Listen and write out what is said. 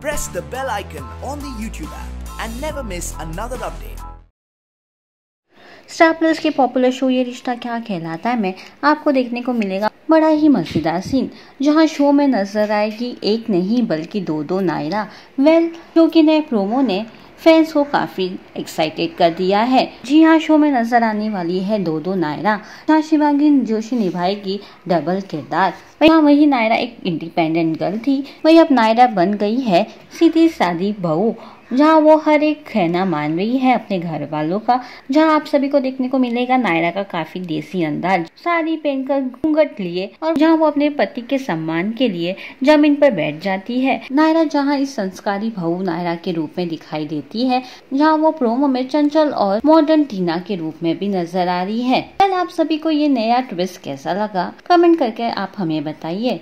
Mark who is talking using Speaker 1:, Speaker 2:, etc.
Speaker 1: Press the bell icon on the YouTube app and never miss another update.
Speaker 2: Star Plus के popular show Yeh Rishta क्या कहलाता है मैं आपको देखने को मिलेगा बड़ा ही मजेदार सीन जहां शो में नजर आएगी एक नहीं बल्कि दो दो नायरा वेल शो के नए प्रोमो ने फैंस को काफी एक्साइटेड कर दिया है जी हाँ शो में नजर आने वाली है दो दो नायरा जहाँ शिवांगी जोशी निभाएगी डबल किरदार वहाँ वही नायरा एक इंडिपेंडेंट गर्ल थी वही अब नायरा बन गई है सीधी शादी बहू जहाँ वो हर एक खैना मान रही है अपने घर वालों का जहाँ आप सभी को देखने को मिलेगा नायरा का काफी देसी अंदाज साड़ी पहनकर घूंघट लिए और जहाँ वो अपने पति के सम्मान के लिए जमीन पर बैठ जाती है नायरा जहाँ इस संस्कारी भाव नायरा के रूप में दिखाई देती है जहाँ वो प्रोमो में चंचल और मॉडर्न टीना के रूप में भी नजर आ रही है कल आप सभी को ये नया ट्विस्ट कैसा लगा
Speaker 3: कमेंट करके आप हमें बताइए